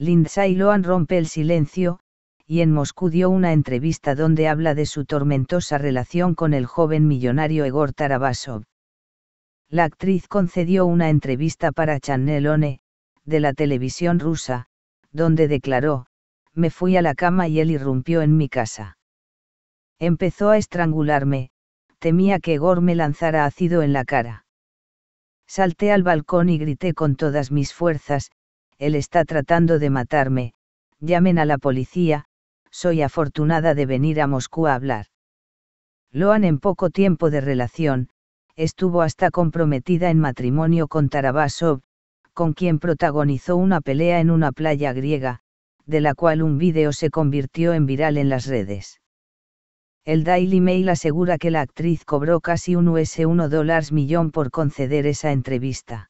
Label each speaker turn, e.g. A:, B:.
A: Lindsay Lohan rompe el silencio, y en Moscú dio una entrevista donde habla de su tormentosa relación con el joven millonario Egor Tarabasov. La actriz concedió una entrevista para Channel One, de la televisión rusa, donde declaró, me fui a la cama y él irrumpió en mi casa. Empezó a estrangularme, temía que Egor me lanzara ácido en la cara. Salté al balcón y grité con todas mis fuerzas, él está tratando de matarme, llamen a la policía, soy afortunada de venir a Moscú a hablar. Loan en poco tiempo de relación, estuvo hasta comprometida en matrimonio con Tarabasov, con quien protagonizó una pelea en una playa griega, de la cual un vídeo se convirtió en viral en las redes. El Daily Mail asegura que la actriz cobró casi un US 1 millón por conceder esa entrevista.